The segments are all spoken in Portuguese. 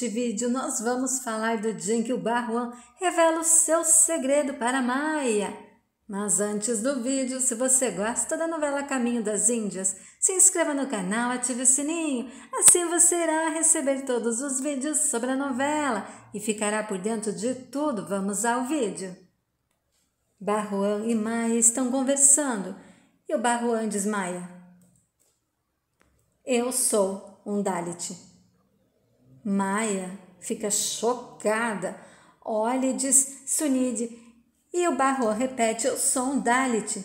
Neste vídeo, nós vamos falar do dia em que o Barruan revela o seu segredo para Maia. Mas antes do vídeo, se você gosta da novela Caminho das Índias, se inscreva no canal, ative o sininho, assim você irá receber todos os vídeos sobre a novela e ficará por dentro de tudo. Vamos ao vídeo. Barruan e Maia estão conversando e o Barruan diz Maia. Eu sou um Dalit. Maia fica chocada, olha e diz: Sunide. E o Barroan repete o som Dalit.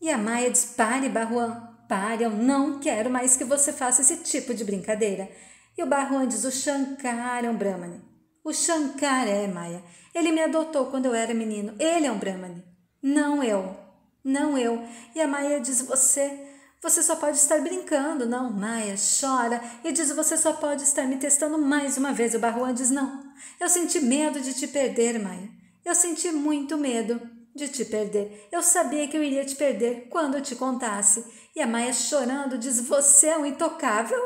E a Maia diz: Pare, Barroan, pare, eu não quero mais que você faça esse tipo de brincadeira. E o Barroan diz: O Shankar é um Brahmani. O Shankar é, Maia. Ele me adotou quando eu era menino. Ele é um Brahmani. Não eu. Não eu. E a Maia diz: Você você só pode estar brincando, não. Maia chora e diz: Você só pode estar me testando mais uma vez. O Barruan diz: Não. Eu senti medo de te perder, Maia. Eu senti muito medo de te perder. Eu sabia que eu iria te perder quando te contasse. E a Maia chorando diz: Você é um intocável?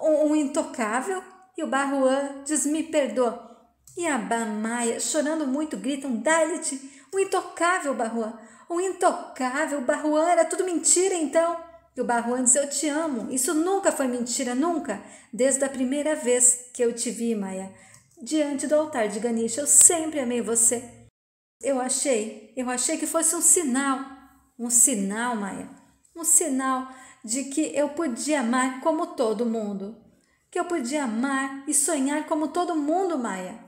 Um, um intocável? E o Barruan diz: Me perdoa. E a Bamaia, chorando muito, grita dá Dalit, te um intocável Barruan, um intocável Barruan, era tudo mentira então. Barro, o Eu te amo. Isso nunca foi mentira, nunca. Desde a primeira vez que eu te vi, Maia. Diante do altar de Ganesha, eu sempre amei você. Eu achei, eu achei que fosse um sinal. Um sinal, Maia. Um sinal de que eu podia amar como todo mundo. Que eu podia amar e sonhar como todo mundo, Maia.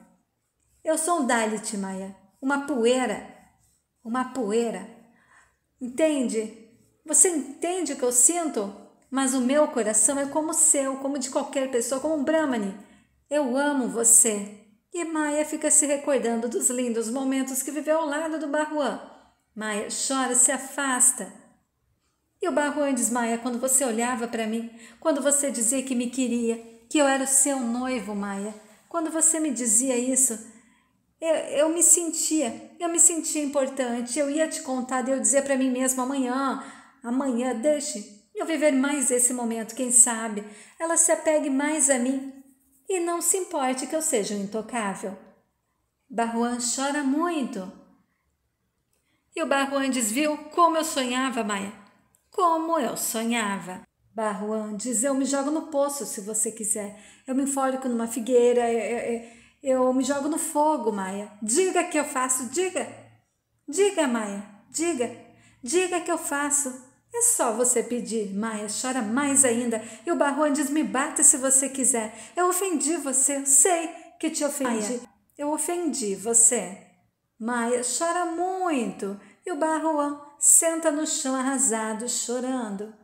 Eu sou um Dalit, Maia. Uma poeira. Uma poeira. Entende? Você entende o que eu sinto? Mas o meu coração é como o seu, como de qualquer pessoa, como um Brahmani. Eu amo você. E Maia fica se recordando dos lindos momentos que viveu ao lado do Barruan. Maia chora, se afasta. E o Barruan diz: Maia, quando você olhava para mim, quando você dizia que me queria, que eu era o seu noivo, Maia, quando você me dizia isso, eu, eu me sentia, eu me sentia importante. Eu ia te contar, eu dizia para mim mesma amanhã, Amanhã deixe eu viver mais esse momento, quem sabe ela se apegue mais a mim e não se importe que eu seja intocável. Barruan chora muito. E o Barruan diz: Viu como eu sonhava, Maia? Como eu sonhava. Barruan diz: Eu me jogo no poço se você quiser. Eu me enforco numa figueira. Eu, eu, eu me jogo no fogo, Maia. Diga que eu faço, diga. Diga, Maia, diga. Diga que eu faço. É só você pedir. Maia chora mais ainda e o Barroa diz: me bate se você quiser. Eu ofendi você, eu sei que te ofendi. Maia, eu ofendi você. Maia chora muito e o Barroa senta no chão arrasado, chorando.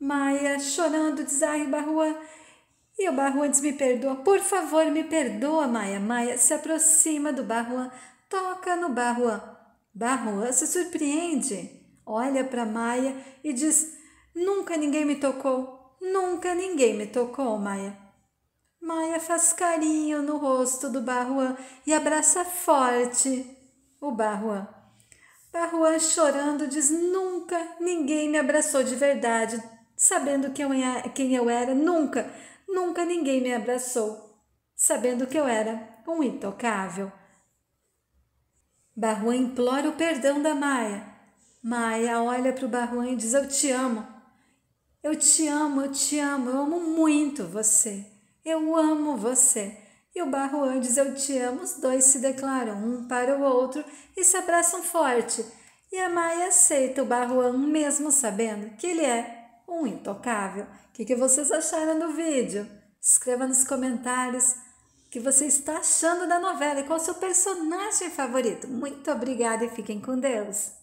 Maia chorando diz: ai, Barroa. E o Barroa diz: me perdoa, por favor, me perdoa, Maia. Maia se aproxima do Barroa, toca no Barroa. Barroa se surpreende olha para Maia e diz: Nunca ninguém me tocou, nunca ninguém me tocou, Maia. Maia faz carinho no rosto do Barruan e abraça forte o Barruan. Barruan chorando diz: Nunca ninguém me abraçou de verdade, sabendo quem eu era, nunca, nunca ninguém me abraçou, sabendo que eu era um intocável. Barruan implora o perdão da Maia Maia olha para o Barruan e diz: Eu te amo. Eu te amo, eu te amo, eu amo muito você. Eu amo você. E o Barruan diz: Eu te amo. Os dois se declaram um para o outro e se abraçam forte. E a Maia aceita o Barruan, mesmo sabendo que ele é um intocável. O que, que vocês acharam do vídeo? Escreva nos comentários o que você está achando da novela e qual o seu personagem favorito. Muito obrigada e fiquem com Deus!